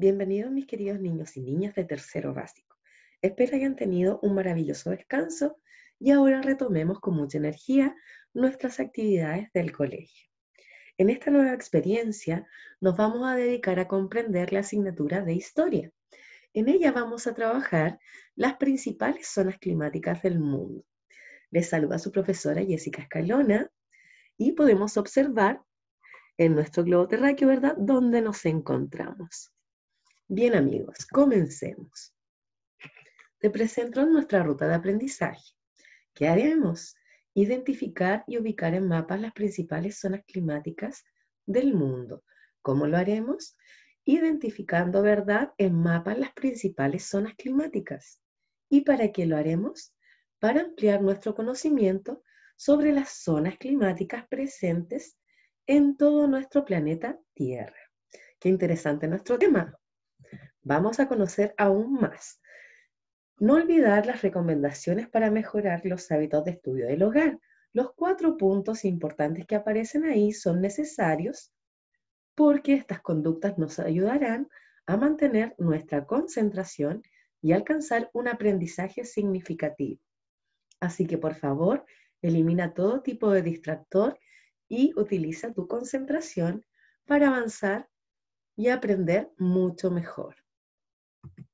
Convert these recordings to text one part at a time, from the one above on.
Bienvenidos mis queridos niños y niñas de tercero básico. Espero hayan tenido un maravilloso descanso y ahora retomemos con mucha energía nuestras actividades del colegio. En esta nueva experiencia nos vamos a dedicar a comprender la asignatura de historia. En ella vamos a trabajar las principales zonas climáticas del mundo. Les saluda su profesora Jessica Escalona y podemos observar en nuestro globo terráqueo, ¿verdad?, dónde nos encontramos. Bien amigos, comencemos. Te presento nuestra ruta de aprendizaje. ¿Qué haremos? Identificar y ubicar en mapas las principales zonas climáticas del mundo. ¿Cómo lo haremos? Identificando, ¿verdad?, en mapas las principales zonas climáticas. ¿Y para qué lo haremos? Para ampliar nuestro conocimiento sobre las zonas climáticas presentes en todo nuestro planeta Tierra. Qué interesante nuestro tema. Vamos a conocer aún más. No olvidar las recomendaciones para mejorar los hábitos de estudio del hogar. Los cuatro puntos importantes que aparecen ahí son necesarios porque estas conductas nos ayudarán a mantener nuestra concentración y alcanzar un aprendizaje significativo. Así que por favor, elimina todo tipo de distractor y utiliza tu concentración para avanzar y aprender mucho mejor.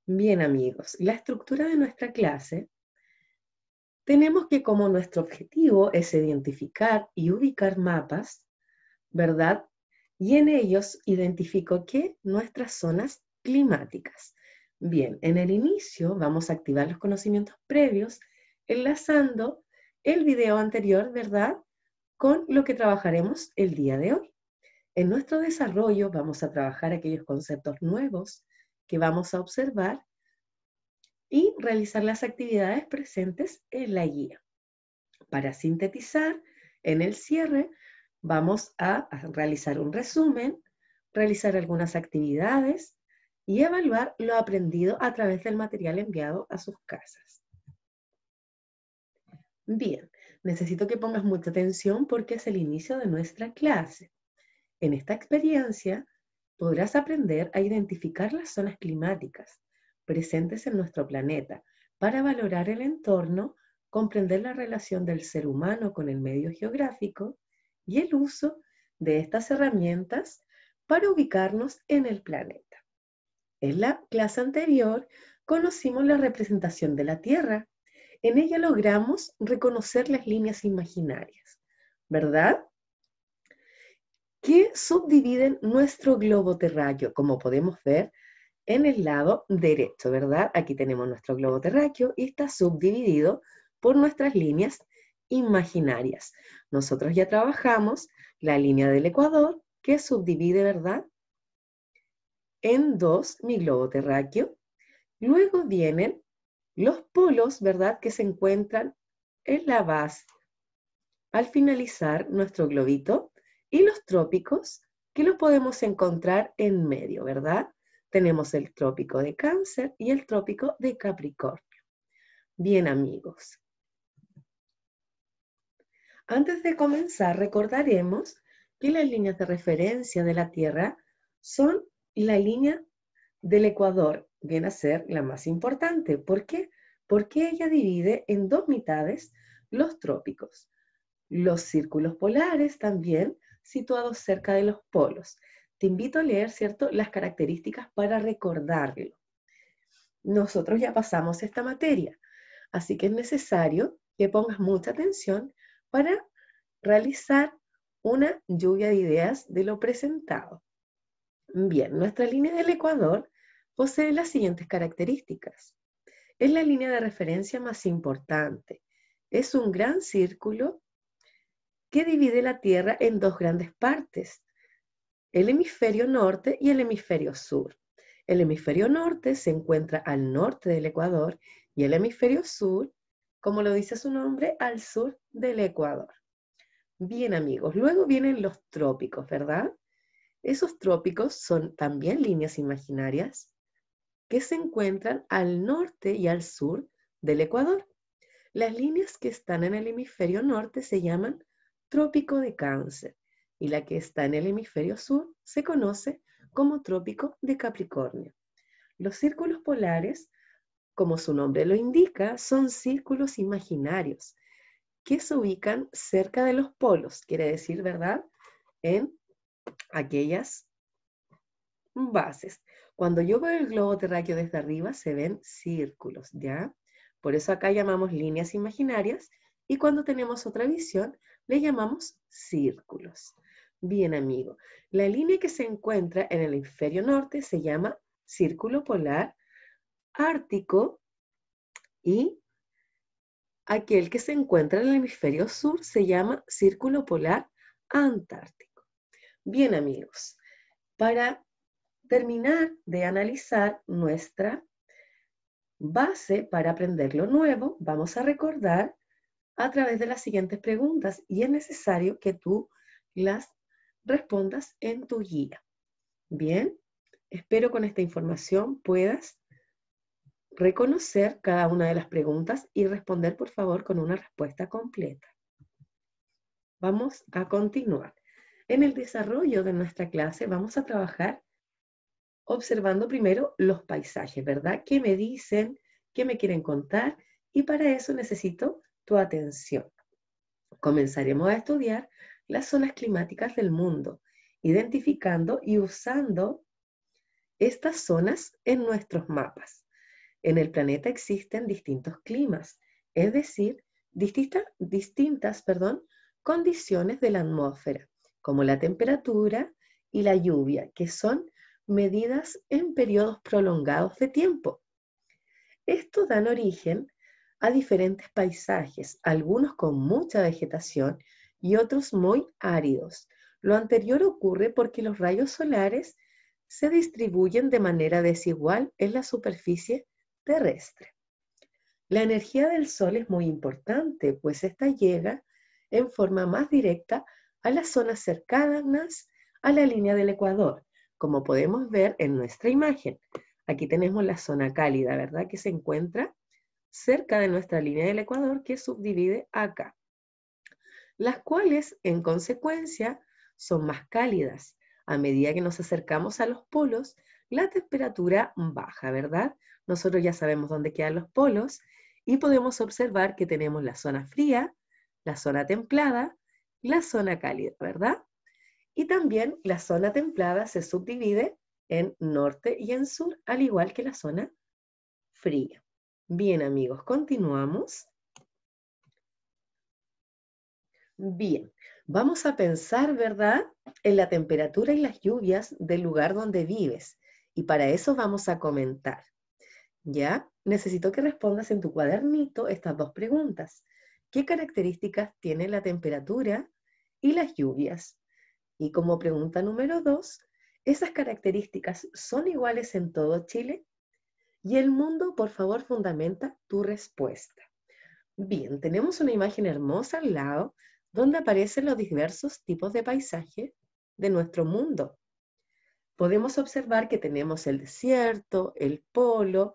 Bien amigos, la estructura de nuestra clase, tenemos que como nuestro objetivo es identificar y ubicar mapas, ¿verdad? Y en ellos identifico que nuestras zonas climáticas. Bien, en el inicio vamos a activar los conocimientos previos enlazando el video anterior, ¿verdad? Con lo que trabajaremos el día de hoy. En nuestro desarrollo vamos a trabajar aquellos conceptos nuevos que vamos a observar y realizar las actividades presentes en la guía. Para sintetizar, en el cierre vamos a realizar un resumen, realizar algunas actividades y evaluar lo aprendido a través del material enviado a sus casas. Bien, necesito que pongas mucha atención porque es el inicio de nuestra clase. En esta experiencia podrás aprender a identificar las zonas climáticas presentes en nuestro planeta para valorar el entorno, comprender la relación del ser humano con el medio geográfico y el uso de estas herramientas para ubicarnos en el planeta. En la clase anterior conocimos la representación de la Tierra. En ella logramos reconocer las líneas imaginarias, ¿verdad? que subdividen nuestro globo terráqueo, como podemos ver en el lado derecho, ¿verdad? Aquí tenemos nuestro globo terráqueo y está subdividido por nuestras líneas imaginarias. Nosotros ya trabajamos la línea del Ecuador, que subdivide, ¿verdad? En dos mi globo terráqueo. Luego vienen los polos, ¿verdad? Que se encuentran en la base. Al finalizar nuestro globito, y los trópicos, que los podemos encontrar en medio, ¿verdad? Tenemos el trópico de cáncer y el trópico de Capricornio. Bien amigos. Antes de comenzar, recordaremos que las líneas de referencia de la Tierra son la línea del Ecuador, viene a ser la más importante. ¿Por qué? Porque ella divide en dos mitades los trópicos. Los círculos polares también situados cerca de los polos. Te invito a leer, ¿cierto?, las características para recordarlo. Nosotros ya pasamos esta materia, así que es necesario que pongas mucha atención para realizar una lluvia de ideas de lo presentado. Bien, nuestra línea del Ecuador posee las siguientes características. Es la línea de referencia más importante. Es un gran círculo que divide la Tierra en dos grandes partes, el hemisferio norte y el hemisferio sur. El hemisferio norte se encuentra al norte del Ecuador y el hemisferio sur, como lo dice su nombre, al sur del Ecuador. Bien amigos, luego vienen los trópicos, ¿verdad? Esos trópicos son también líneas imaginarias que se encuentran al norte y al sur del Ecuador. Las líneas que están en el hemisferio norte se llaman trópico de cáncer y la que está en el hemisferio sur se conoce como trópico de Capricornio. Los círculos polares, como su nombre lo indica, son círculos imaginarios que se ubican cerca de los polos, quiere decir, ¿verdad?, en aquellas bases. Cuando yo veo el globo terráqueo desde arriba, se ven círculos, ¿ya? Por eso acá llamamos líneas imaginarias y cuando tenemos otra visión, le llamamos círculos. Bien, amigo, la línea que se encuentra en el hemisferio norte se llama círculo polar ártico y aquel que se encuentra en el hemisferio sur se llama círculo polar antártico. Bien, amigos, para terminar de analizar nuestra base para aprender lo nuevo, vamos a recordar a través de las siguientes preguntas y es necesario que tú las respondas en tu guía. Bien, espero con esta información puedas reconocer cada una de las preguntas y responder por favor con una respuesta completa. Vamos a continuar. En el desarrollo de nuestra clase vamos a trabajar observando primero los paisajes, ¿verdad? ¿Qué me dicen? ¿Qué me quieren contar? Y para eso necesito tu atención. Comenzaremos a estudiar las zonas climáticas del mundo, identificando y usando estas zonas en nuestros mapas. En el planeta existen distintos climas, es decir, distintas perdón, condiciones de la atmósfera, como la temperatura y la lluvia, que son medidas en periodos prolongados de tiempo. Esto dan origen diferentes paisajes, algunos con mucha vegetación y otros muy áridos. Lo anterior ocurre porque los rayos solares se distribuyen de manera desigual en la superficie terrestre. La energía del Sol es muy importante, pues esta llega en forma más directa a las zonas cercanas a la línea del Ecuador, como podemos ver en nuestra imagen. Aquí tenemos la zona cálida, ¿verdad? Que se encuentra cerca de nuestra línea del Ecuador que subdivide acá, las cuales en consecuencia son más cálidas. A medida que nos acercamos a los polos, la temperatura baja, ¿verdad? Nosotros ya sabemos dónde quedan los polos y podemos observar que tenemos la zona fría, la zona templada, la zona cálida, ¿verdad? Y también la zona templada se subdivide en norte y en sur, al igual que la zona fría. Bien, amigos, continuamos. Bien, vamos a pensar, ¿verdad?, en la temperatura y las lluvias del lugar donde vives. Y para eso vamos a comentar. ¿Ya? Necesito que respondas en tu cuadernito estas dos preguntas. ¿Qué características tiene la temperatura y las lluvias? Y como pregunta número dos, ¿esas características son iguales en todo Chile? Y el mundo, por favor, fundamenta tu respuesta. Bien, tenemos una imagen hermosa al lado donde aparecen los diversos tipos de paisaje de nuestro mundo. Podemos observar que tenemos el desierto, el polo,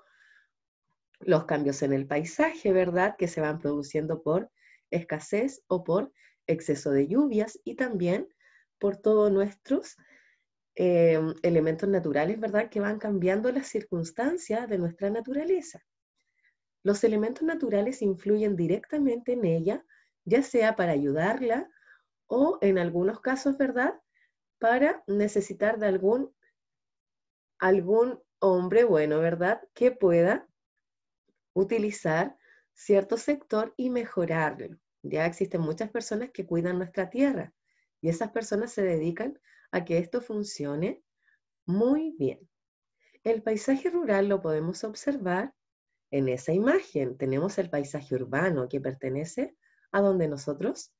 los cambios en el paisaje, ¿verdad? Que se van produciendo por escasez o por exceso de lluvias y también por todos nuestros Em, elementos naturales, ¿verdad?, que van cambiando las circunstancias de nuestra naturaleza. Los elementos naturales influyen directamente en ella, ya sea para ayudarla o en algunos casos, ¿verdad?, para necesitar de algún, algún hombre bueno, ¿verdad?, que pueda utilizar cierto sector y mejorarlo. Ya existen muchas personas que cuidan nuestra tierra y esas personas se dedican a que esto funcione muy bien. El paisaje rural lo podemos observar en esa imagen. Tenemos el paisaje urbano que pertenece a donde nosotros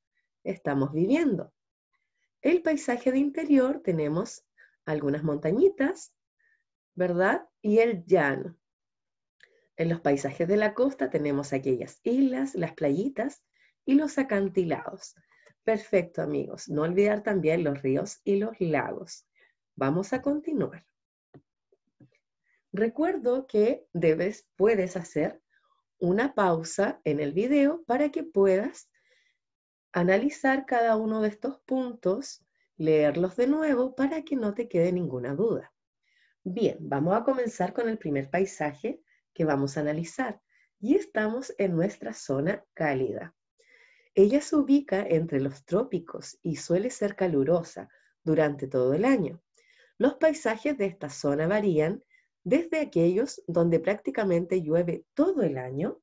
estamos viviendo. El paisaje de interior tenemos algunas montañitas, ¿verdad? Y el llano. En los paisajes de la costa tenemos aquellas islas, las playitas y los acantilados. Perfecto, amigos. No olvidar también los ríos y los lagos. Vamos a continuar. Recuerdo que debes, puedes hacer una pausa en el video para que puedas analizar cada uno de estos puntos, leerlos de nuevo para que no te quede ninguna duda. Bien, vamos a comenzar con el primer paisaje que vamos a analizar y estamos en nuestra zona cálida. Ella se ubica entre los trópicos y suele ser calurosa durante todo el año. Los paisajes de esta zona varían desde aquellos donde prácticamente llueve todo el año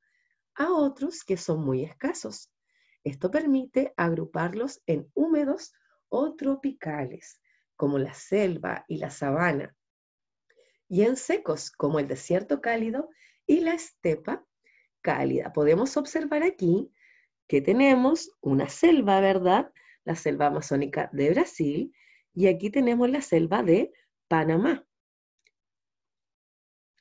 a otros que son muy escasos. Esto permite agruparlos en húmedos o tropicales, como la selva y la sabana, y en secos, como el desierto cálido y la estepa cálida. Podemos observar aquí que tenemos una selva, ¿verdad? La selva amazónica de Brasil y aquí tenemos la selva de Panamá.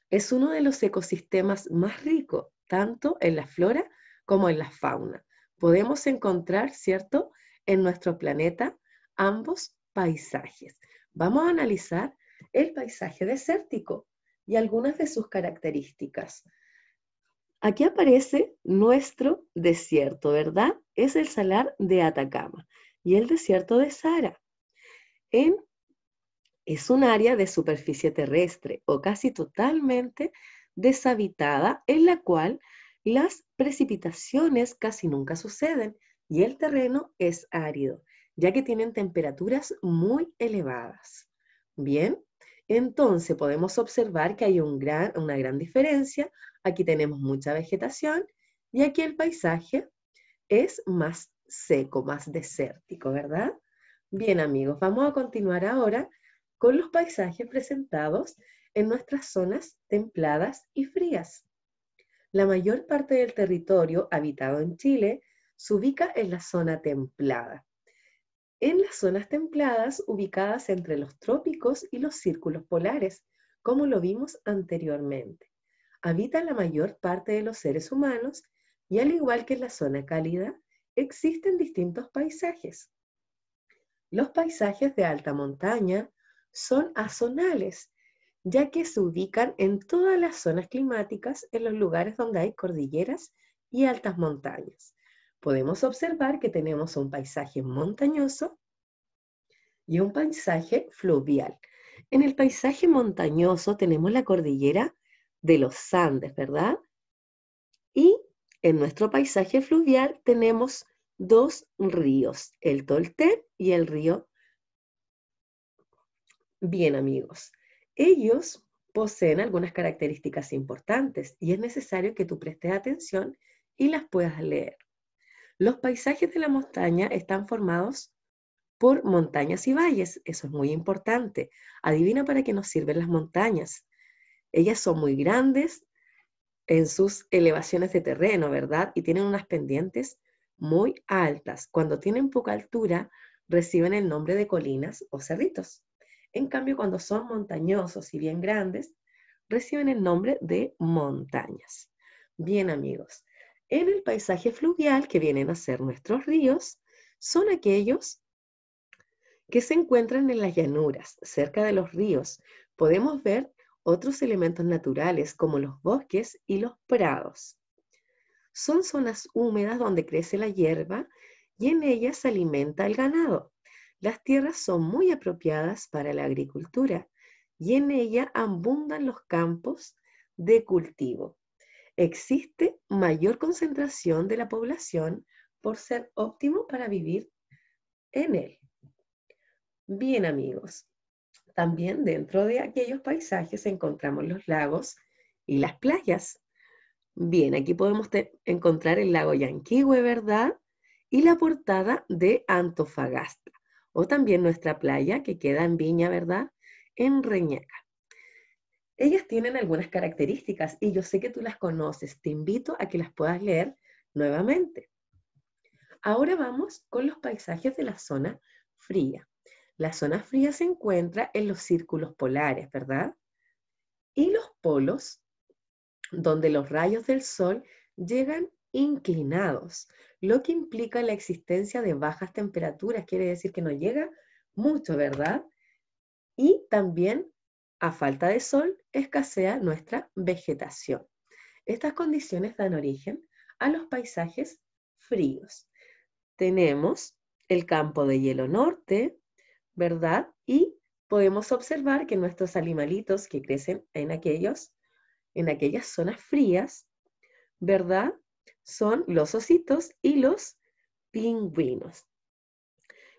Es uno de los ecosistemas más ricos, tanto en la flora como en la fauna. Podemos encontrar, ¿cierto?, en nuestro planeta ambos paisajes. Vamos a analizar el paisaje desértico y algunas de sus características. Aquí aparece nuestro desierto, ¿verdad? Es el salar de Atacama y el desierto de Sara. es un área de superficie terrestre o casi totalmente deshabitada en la cual las precipitaciones casi nunca suceden y el terreno es árido, ya que tienen temperaturas muy elevadas. Bien, entonces podemos observar que hay una gran diferencia Aquí tenemos mucha vegetación y aquí el paisaje es más seco, más desértico, ¿verdad? Bien amigos, vamos a continuar ahora con los paisajes presentados en nuestras zonas templadas y frías. La mayor parte del territorio habitado en Chile se ubica en la zona templada. En las zonas templadas ubicadas entre los trópicos y los círculos polares, como lo vimos anteriormente habita la mayor parte de los seres humanos y al igual que en la zona cálida, existen distintos paisajes. Los paisajes de alta montaña son azonales, ya que se ubican en todas las zonas climáticas en los lugares donde hay cordilleras y altas montañas. Podemos observar que tenemos un paisaje montañoso y un paisaje fluvial. En el paisaje montañoso tenemos la cordillera de los Andes, ¿verdad? Y en nuestro paisaje fluvial tenemos dos ríos, el Toltec y el río. Bien, amigos, ellos poseen algunas características importantes y es necesario que tú prestes atención y las puedas leer. Los paisajes de la montaña están formados por montañas y valles, eso es muy importante. Adivina para qué nos sirven las montañas. Ellas son muy grandes en sus elevaciones de terreno, ¿verdad? Y tienen unas pendientes muy altas. Cuando tienen poca altura, reciben el nombre de colinas o cerritos. En cambio, cuando son montañosos y bien grandes, reciben el nombre de montañas. Bien amigos, en el paisaje fluvial que vienen a ser nuestros ríos, son aquellos que se encuentran en las llanuras, cerca de los ríos. Podemos ver otros elementos naturales como los bosques y los prados. Son zonas húmedas donde crece la hierba y en ellas se alimenta el ganado. Las tierras son muy apropiadas para la agricultura y en ella abundan los campos de cultivo. Existe mayor concentración de la población por ser óptimo para vivir en él. Bien amigos, también dentro de aquellos paisajes encontramos los lagos y las playas. Bien, aquí podemos encontrar el lago Yanquihue, ¿verdad? Y la portada de Antofagasta, o también nuestra playa que queda en Viña, ¿verdad? En Reñaca. Ellas tienen algunas características y yo sé que tú las conoces. Te invito a que las puedas leer nuevamente. Ahora vamos con los paisajes de la zona fría. La zona fría se encuentra en los círculos polares, ¿verdad? Y los polos, donde los rayos del sol llegan inclinados, lo que implica la existencia de bajas temperaturas, quiere decir que no llega mucho, ¿verdad? Y también, a falta de sol, escasea nuestra vegetación. Estas condiciones dan origen a los paisajes fríos. Tenemos el campo de hielo norte, ¿verdad? Y podemos observar que nuestros animalitos que crecen en, aquellos, en aquellas zonas frías, ¿verdad? Son los ositos y los pingüinos.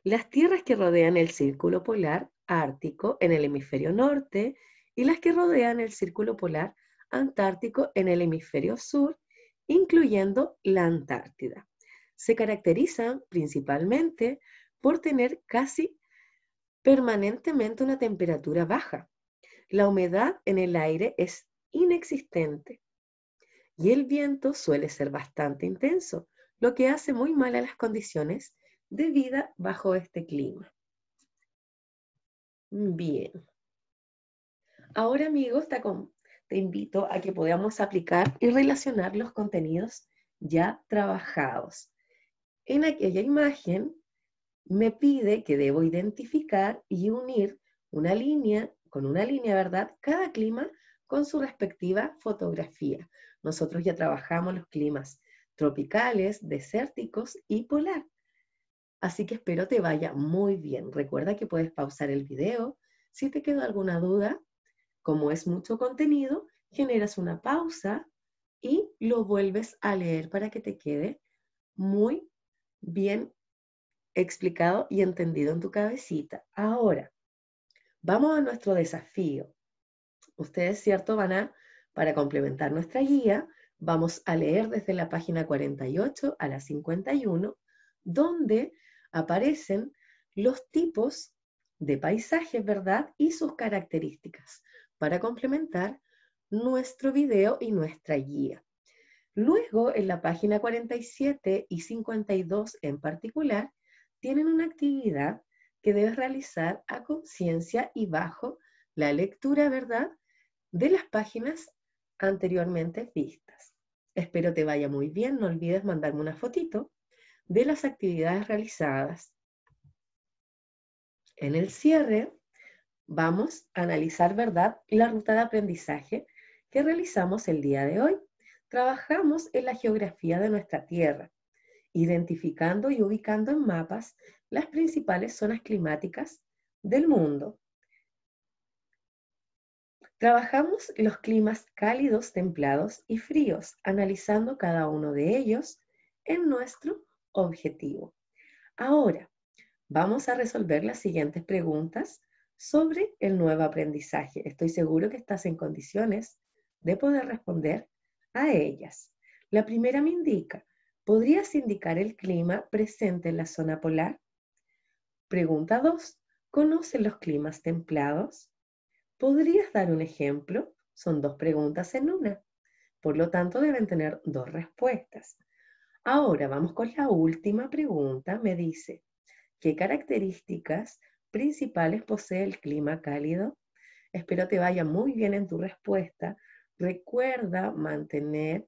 Las tierras que rodean el círculo polar ártico en el hemisferio norte y las que rodean el círculo polar antártico en el hemisferio sur, incluyendo la Antártida. Se caracterizan principalmente por tener casi permanentemente una temperatura baja. La humedad en el aire es inexistente y el viento suele ser bastante intenso, lo que hace muy mal a las condiciones de vida bajo este clima. Bien. Ahora amigos, te, invito a que podamos aplicar y relacionar los contenidos ya trabajados. En aquella imagen me pide que debo identificar y unir una línea con una línea, ¿verdad? Cada clima con su respectiva fotografía. Nosotros ya trabajamos los climas tropicales, desérticos y polar. Así que espero te vaya muy bien. Recuerda que puedes pausar el video. Si te quedó alguna duda, como es mucho contenido, generas una pausa y lo vuelves a leer para que te quede muy bien explicado y entendido en tu cabecita. Ahora, vamos a nuestro desafío. Ustedes, ¿cierto? Van a, para complementar nuestra guía, vamos a leer desde la página 48 a la 51, donde aparecen los tipos de paisajes, ¿verdad? Y sus características, para complementar nuestro video y nuestra guía. Luego, en la página 47 y 52 en particular, tienen una actividad que debes realizar a conciencia y bajo la lectura, ¿verdad?, de las páginas anteriormente vistas. Espero te vaya muy bien, no olvides mandarme una fotito de las actividades realizadas. En el cierre vamos a analizar, ¿verdad?, la ruta de aprendizaje que realizamos el día de hoy. Trabajamos en la geografía de nuestra Tierra identificando y ubicando en mapas las principales zonas climáticas del mundo. Trabajamos los climas cálidos, templados y fríos, analizando cada uno de ellos en nuestro objetivo. Ahora, vamos a resolver las siguientes preguntas sobre el nuevo aprendizaje. Estoy seguro que estás en condiciones de poder responder a ellas. La primera me indica, ¿Podrías indicar el clima presente en la zona polar? Pregunta 2. ¿Conocen los climas templados? ¿Podrías dar un ejemplo? Son dos preguntas en una. Por lo tanto, deben tener dos respuestas. Ahora vamos con la última pregunta. Me dice, ¿qué características principales posee el clima cálido? Espero te vaya muy bien en tu respuesta. Recuerda mantener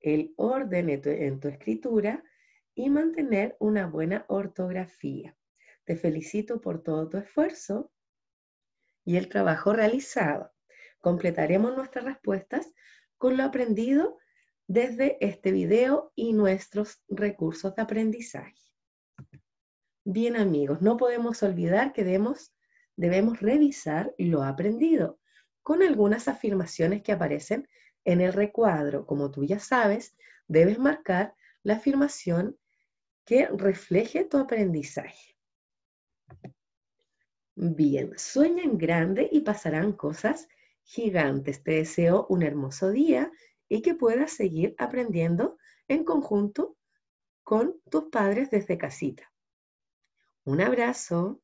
el orden en tu, escritura y mantener una buena ortografía. Te felicito por todo tu esfuerzo y el trabajo realizado. Completaremos nuestras respuestas con lo aprendido desde este video y nuestros recursos de aprendizaje. Bien amigos, no podemos olvidar que debemos, debemos revisar lo aprendido con algunas afirmaciones que aparecen en el recuadro, como tú ya sabes, debes marcar la afirmación que refleje tu aprendizaje. Bien, sueña en grande y pasarán cosas gigantes. Te deseo un hermoso día y que puedas seguir aprendiendo en conjunto con tus padres desde casita. Un abrazo.